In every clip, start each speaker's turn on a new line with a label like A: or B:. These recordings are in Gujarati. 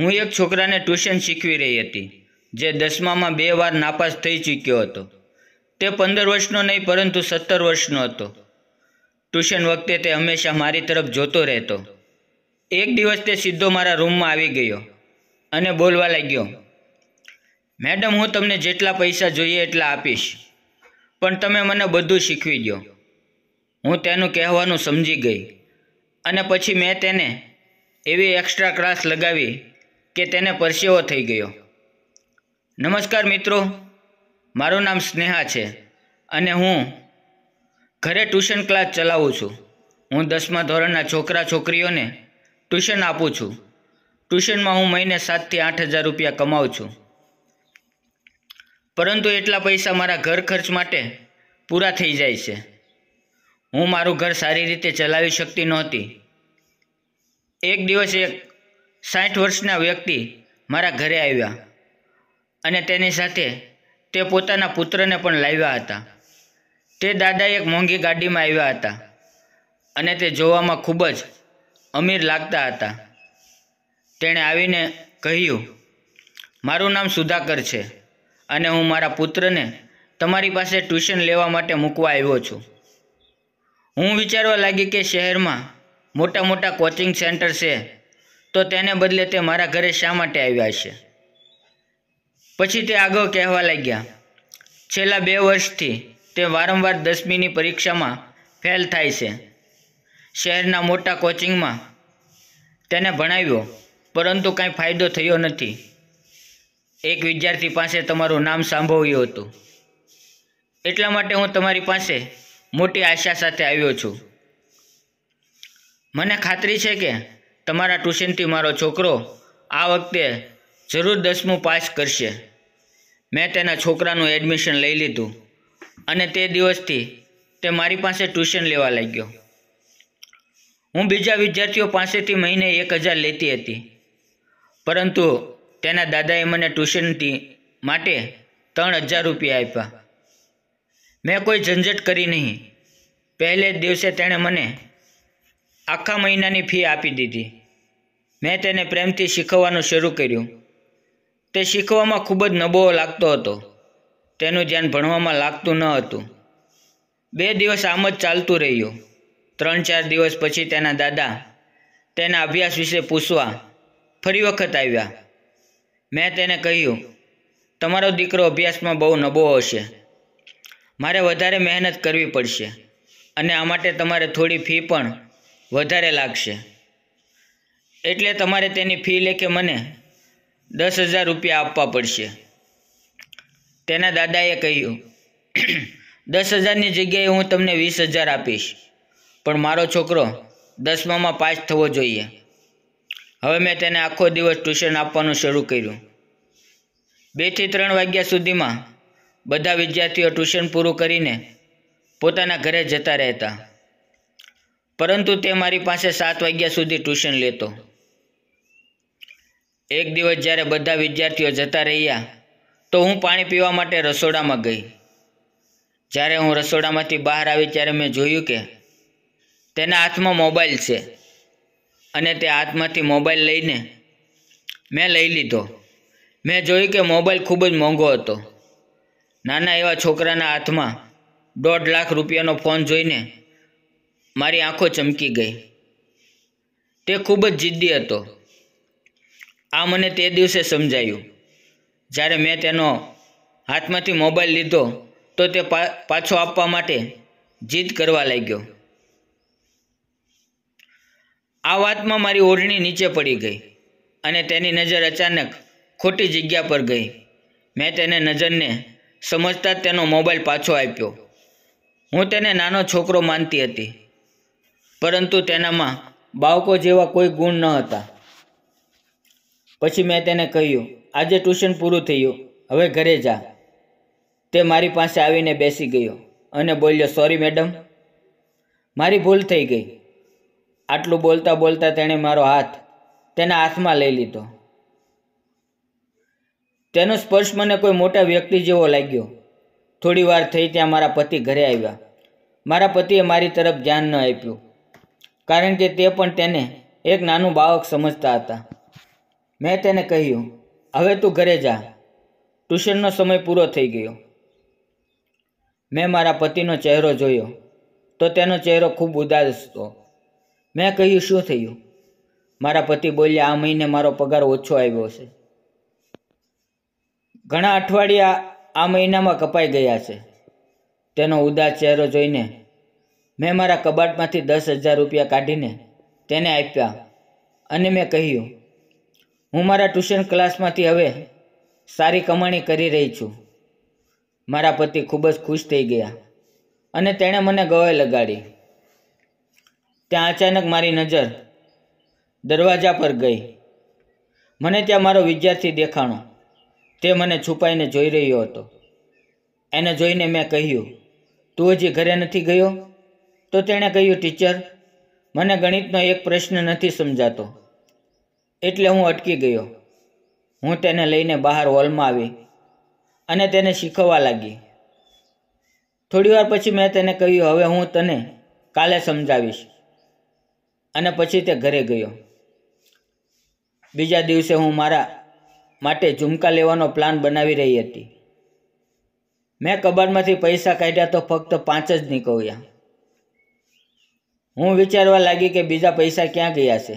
A: હું એક છોકરાને ટ્યુશન શીખવી રહી હતી જે દસમામાં બે વાર નાપાસ થઈ ચૂક્યો હતો તે પંદર વર્ષનો નહીં પરંતુ સત્તર વર્ષનો હતો ટ્યુશન વખતે તે હંમેશા મારી તરફ જોતો રહેતો એક દિવસ તે સીધો મારા રૂમમાં આવી ગયો અને બોલવા લાગ્યો મેડમ હું તમને જેટલા પૈસા જોઈએ એટલા આપીશ પણ તમે મને બધું શીખવી દો હું તેનું કહેવાનું સમજી ગઈ અને પછી મેં તેને એવી એક્સ્ટ્રા ક્લાસ લગાવી કે તેને પરસેવો થઈ ગયો નમસ્કાર મિત્રો મારું નામ સ્નેહા છે અને હું ઘરે ટ્યુશન ક્લાસ ચલાવું છું હું દસમા ધોરણના છોકરા છોકરીઓને ટ્યુશન આપું છું ટ્યુશનમાં હું મહિને સાતથી આઠ હજાર રૂપિયા કમાઉં છું પરંતુ એટલા પૈસા મારા ઘર ખર્ચ માટે પૂરા થઈ જાય છે હું મારું ઘર સારી રીતે ચલાવી શકતી નહોતી એક દિવસ એક સાઠ વર્ષના વ્યક્તિ મારા ઘરે આવ્યા અને તેની સાથે તે પોતાના પુત્રને પણ લાવ્યા હતા તે દાદા એક મોંઘી ગાડીમાં આવ્યા હતા અને તે જોવામાં ખૂબ જ અમીર લાગતા હતા તેણે આવીને કહ્યું મારું નામ સુધાકર છે અને હું મારા પુત્રને તમારી પાસે ટ્યુશન લેવા માટે મૂકવા આવ્યો છું હું વિચારવા લાગી કે શહેરમાં મોટા મોટા કોચિંગ સેન્ટર છે તો તેને બદલે તે મારા ઘરે શા માટે આવ્યા છે પછી તે આગળ કહેવા લાગ્યા છેલ્લા બે વર્ષથી તે વારંવાર દસમીની પરીક્ષામાં ફેલ થાય છે શહેરના મોટા કોચિંગમાં તેને ભણાવ્યો પરંતુ કાંઈ ફાયદો થયો નથી એક વિદ્યાર્થી પાસે તમારું નામ સાંભળ્યું હતું એટલા માટે હું તમારી પાસે મોટી આશા સાથે આવ્યો છું મને ખાતરી છે કે તમારા ટ્યુશનથી મારો છોકરો આ વખતે જરૂર દસમું પાસ કરશે મેં તેના છોકરાનું એડમિશન લઈ લીધું અને તે દિવસથી તે મારી પાસે ટ્યુશન લેવા લાગ્યો હું બીજા વિદ્યાર્થીઓ પાસેથી મહિને એક હજાર લેતી હતી પરંતુ તેના દાદાએ મને ટ્યુશનથી માટે ત્રણ હજાર રૂપિયા આપ્યા મેં કોઈ ઝંઝટ કરી નહીં પહેલે જ દિવસે તેણે મને આખા મહિનાની ફી આપી દીધી મેં તેને પ્રેમથી શીખવવાનું શરૂ કર્યું તે શીખવામાં ખૂબ જ નબોવો લાગતો હતો તેનું ધ્યાન ભણવામાં લાગતું ન હતું બે દિવસ આમ જ ચાલતું રહ્યું ત્રણ ચાર દિવસ પછી તેના દાદા તેના અભ્યાસ વિશે પૂછવા ફરી વખત આવ્યા મેં તેને કહ્યું તમારો દીકરો અભ્યાસમાં બહુ નબો હશે મારે વધારે મહેનત કરવી પડશે અને આ માટે તમારે થોડી ફી પણ વધારે લાગશે એટલે તમારે તેની ફી લેખે મને દસ હજાર રૂપિયા આપવા પડશે તેના દાદાએ કહ્યું દસ હજારની જગ્યાએ હું તમને વીસ હજાર આપીશ પણ મારો છોકરો દસમામાં પાસ થવો જોઈએ હવે મેં તેને આખો દિવસ ટ્યુશન આપવાનું શરૂ કર્યું બેથી ત્રણ વાગ્યા સુધીમાં બધા વિદ્યાર્થીઓ ટ્યુશન પૂરું કરીને પોતાના ઘરે જતા રહેતા પરંતુ તે મારી પાસે સાત વાગ્યા સુધી ટ્યુશન લેતો એક દિવસ જ્યારે બધા વિદ્યાર્થીઓ જતા રહ્યા તો હું પાણી પીવા માટે રસોડામાં ગઈ જ્યારે હું રસોડામાંથી બહાર આવી ત્યારે મેં જોયું કે તેના હાથમાં મોબાઈલ છે અને તે હાથમાંથી મોબાઈલ લઈને મેં લઈ લીધો મેં જોયું કે મોબાઈલ ખૂબ જ મોંઘો હતો નાના એવા છોકરાના હાથમાં દોઢ લાખ રૂપિયાનો ફોન જોઈને મારી આંખો ચમકી ગઈ તે ખૂબ જ જિદ્દી હતો આ મને તે દિવસે સમજાયું જ્યારે મેં તેનો હાથમાંથી મોબાઈલ લીધો તો તે પાછો આપવા માટે જીદ કરવા લાગ્યો આ વાતમાં મારી ઓઢણી નીચે પડી ગઈ અને તેની નજર અચાનક ખોટી જગ્યા પર ગઈ મેં તેને નજરને સમજતા જ તેનો મોબાઈલ પાછો આપ્યો હું તેને નાનો છોકરો માનતી હતી પરંતુ તેનામાં બાળકો જેવા કોઈ ગુણ ન હતા પછી મેં તેને કહ્યું આજે ટ્યુશન પૂરું થયું હવે ઘરે જા તે મારી પાસે આવીને બેસી ગયો અને બોલ્યો સોરી મેડમ મારી ભૂલ થઈ ગઈ આટલું બોલતા બોલતા તેણે મારો હાથ તેના હાથમાં લઈ લીધો તેનો સ્પર્શ મને કોઈ મોટા વ્યક્તિ જેવો લાગ્યો થોડી વાર થઈ ત્યાં મારા પતિ ઘરે આવ્યા મારા પતિએ મારી તરફ ધ્યાન ન આપ્યું કારણ કે તે પણ તેને એક નાનું બાળક સમજતા હતા મેં તેને કહ્યું હવે તું ઘરે જા ટ્યુશનનો સમય પૂરો થઈ ગયો મેં મારા પતિનો ચહેરો જોયો તો તેનો ચહેરો ખૂબ ઉદાસ હતો મેં કહ્યું શું થયું મારા પતિ બોલ્યા આ મહિને મારો પગાર ઓછો આવ્યો છે ઘણા અઠવાડિયા આ મહિનામાં કપાઈ ગયા છે તેનો ઉદાસ ચહેરો જોઈને મેં મારા કબાટમાંથી દસ હજાર રૂપિયા કાઢીને તેને આપ્યા અને મેં કહ્યું હું મારા ટ્યુશન ક્લાસમાંથી હવે સારી કમાણી કરી રહી છું મારા પતિ ખૂબ જ ખુશ થઈ ગયા અને તેણે મને ગવાય લગાડી ત્યાં અચાનક મારી નજર દરવાજા પર ગઈ મને ત્યાં મારો વિદ્યાર્થી દેખાણો તે મને છુપાઈને જોઈ રહ્યો હતો એને જોઈને મેં કહ્યું તું હજી ઘરે નથી ગયો તો તેણે કહ્યું ટીચર મને ગણિતનો એક પ્રશ્ન નથી સમજાતો એટલે હું અટકી ગયો હું તેને લઈને બહાર હોલમાં આવી અને તેને શીખવવા લાગી થોડીવાર પછી મેં તેને કહ્યું હવે હું તને કાલે સમજાવીશ અને પછી તે ઘરે ગયો બીજા દિવસે હું મારા માટે ઝુમકા લેવાનો પ્લાન બનાવી રહી હતી મેં કબાટમાંથી પૈસા કાઢ્યા તો ફક્ત પાંચ જ નીકળ્યા હું વિચારવા લાગી કે બીજા પૈસા ક્યાં ગયા છે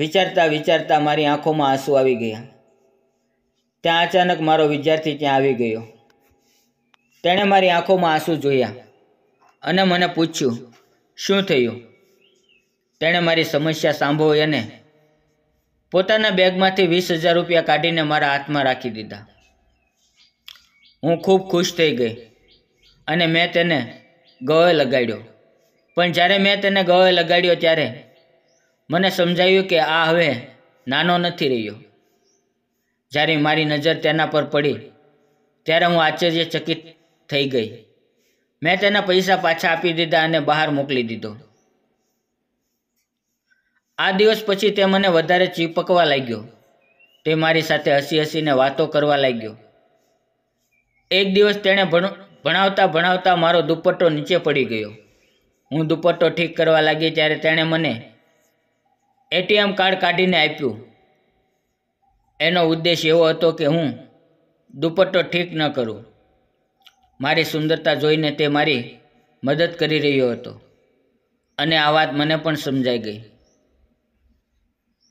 A: વિચારતા વિચારતા મારી આંખોમાં આંસુ આવી ગયા ત્યાં અચાનક મારો વિદ્યાર્થી ત્યાં આવી ગયો તેણે મારી આંખોમાં આંસુ જોયા અને મને પૂછ્યું શું થયું તેણે મારી સમસ્યા સાંભળી અને પોતાના બેગમાંથી વીસ હજાર રૂપિયા કાઢીને મારા હાથમાં રાખી દીધા હું ખૂબ ખુશ થઈ ગઈ અને મેં તેને ગવે લગાડ્યો પણ જ્યારે મેં તેને ગવે લગાડ્યો ત્યારે મને સમજાયું કે આ હવે નાનો નથી રહ્યો જ્યારે મારી નજર તેના પર પડી ત્યારે હું આશ્ચર્યચકિત થઈ ગઈ મેં તેના પૈસા પાછા આપી દીધા અને બહાર મોકલી દીધો આ દિવસ પછી તે મને વધારે ચીપકવા લાગ્યો તે મારી સાથે હસી હસીને વાતો કરવા લાગ્યો એક દિવસ તેણે ભણાવતા ભણાવતા મારો દુપટ્ટો નીચે પડી ગયો હું દુપટ્ટો ઠીક કરવા લાગી ત્યારે તેણે મને એટીએમ કાર્ડ કાઢીને આપ્યું એનો ઉદ્દેશ એવો હતો કે હું દુપટ્ટો ઠીક ન કરું મારી સુંદરતા જોઈને તે મારી મદદ કરી રહ્યો હતો અને આ વાત મને પણ સમજાઈ ગઈ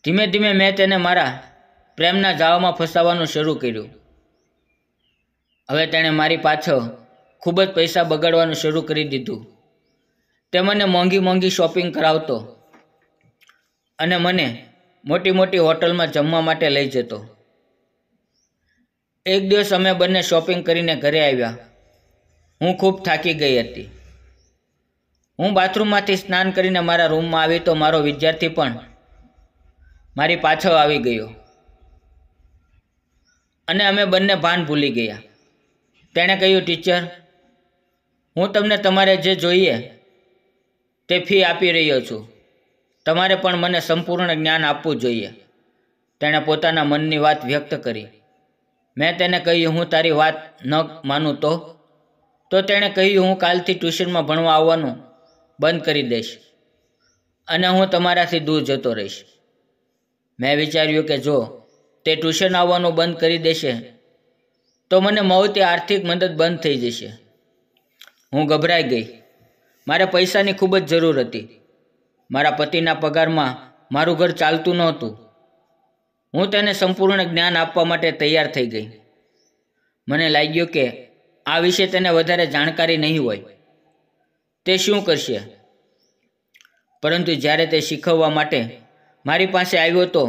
A: ધીમે ધીમે મેં તેને મારા પ્રેમના જાવામાં ફસાવવાનું શરૂ કર્યું હવે તેણે મારી પાછળ ખૂબ જ પૈસા બગાડવાનું શરૂ કરી દીધું તે મને મોંઘી મોંઘી શોપિંગ કરાવતો અને મને મોટી મોટી હોટલમાં જમવા માટે લઈ જતો એક દિવસ અમે બંને શોપિંગ કરીને ઘરે આવ્યા હું ખૂબ થાકી ગઈ હતી હું બાથરૂમમાંથી સ્નાન કરીને મારા રૂમમાં આવી તો મારો વિદ્યાર્થી પણ મારી પાછળ આવી ગયો અને અમે બંને ભાન ભૂલી ગયા તેણે કહ્યું ટીચર હું તમને તમારે જે જોઈએ તે ફી આપી રહ્યો છું તમારે પણ મને સંપૂર્ણ જ્ઞાન આપવું જોઈએ તેણે પોતાના મનની વાત વ્યક્ત કરી મેં તેને કહ્યું હું તારી વાત ન માનું તો તો તેણે કહ્યું હું કાલથી ટ્યુશનમાં ભણવા આવવાનું બંધ કરી દઈશ અને હું તમારાથી દૂર જતો રહીશ મેં વિચાર્યું કે જો તે ટ્યુશન આવવાનું બંધ કરી દેશે તો મને મહુતી આર્થિક મદદ બંધ થઈ જશે હું ગભરાઈ ગઈ મારે પૈસાની ખૂબ જ જરૂર હતી મારા પતિના પગારમાં મારું ઘર ચાલતું નહોતું હું તેને સંપૂર્ણ જ્ઞાન આપવા માટે તૈયાર થઈ ગઈ મને લાગ્યું કે આ વિશે તેને વધારે જાણકારી નહીં હોય તે શું કરશે પરંતુ જ્યારે તે શીખવવા માટે મારી પાસે આવ્યો તો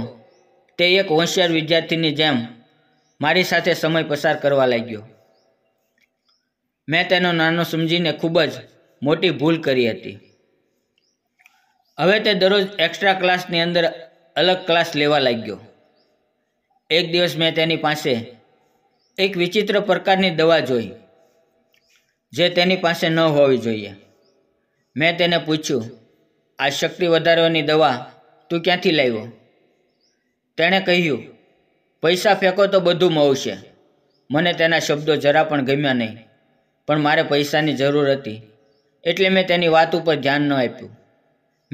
A: તે એક હોશિયાર વિદ્યાર્થીની જેમ મારી સાથે સમય પસાર કરવા લાગ્યો મેં તેનો નાનો સમજીને ખૂબ જ મોટી ભૂલ કરી હતી હવે તે દરરોજ એક્સ્ટ્રા ક્લાસની અંદર અલગ ક્લાસ લેવા લાગ્યો એક દિવસ મેં તેની પાસે એક વિચિત્ર પ્રકારની દવા જોઈ જે તેની પાસે ન હોવી જોઈએ મેં તેને પૂછ્યું આ શક્તિ વધારવાની દવા તું ક્યાંથી લાવ્યો તેણે કહ્યું પૈસા ફેંકો તો બધું મળશે મને તેના શબ્દો જરા પણ ગમ્યા નહીં પણ મારે પૈસાની જરૂર હતી એટલે મેં તેની વાત ઉપર ધ્યાન ન આપ્યું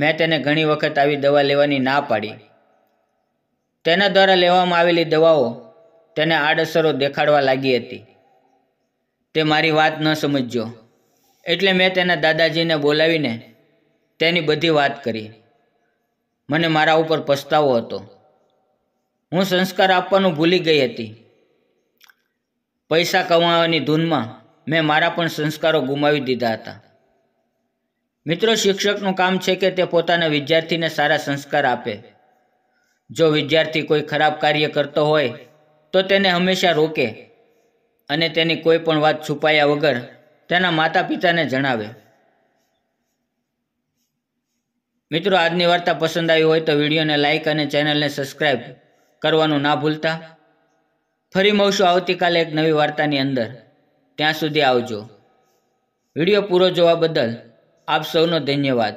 A: મેં તેને ઘણી વખત આવી દવા લેવાની ના પાડી તેના દ્વારા લેવામાં આવેલી દવાઓ તેને આડઅસરો દેખાડવા લાગી હતી તે મારી વાત ન સમજ્યો એટલે મેં તેના દાદાજીને બોલાવીને તેની બધી વાત કરી મને મારા ઉપર પસ્તાવો હતો હું સંસ્કાર આપવાનું ભૂલી ગઈ હતી પૈસા કમાવાની ધૂનમાં મેં મારા પણ સંસ્કારો ગુમાવી દીધા હતા મિત્રો શિક્ષકનું કામ છે કે તે પોતાના વિદ્યાર્થીને સારા સંસ્કાર આપે જો વિદ્યાર્થી કોઈ ખરાબ કાર્ય કરતો હોય તો તેને હંમેશા રોકે અને તેની કોઈ પણ વાત છુપાયા વગર તેના માતા પિતાને જણાવે મિત્રો આજની વાર્તા પસંદ આવી હોય તો વિડીયોને લાઇક અને ચેનલને સબસ્ક્રાઈબ કરવાનું ના ભૂલતા ફરી મળશું આવતીકાલે એક નવી વાર્તાની અંદર ત્યાં સુધી આવજો વિડીયો પૂરો જોવા બદલ આપ સૌનો ધન્યવાદ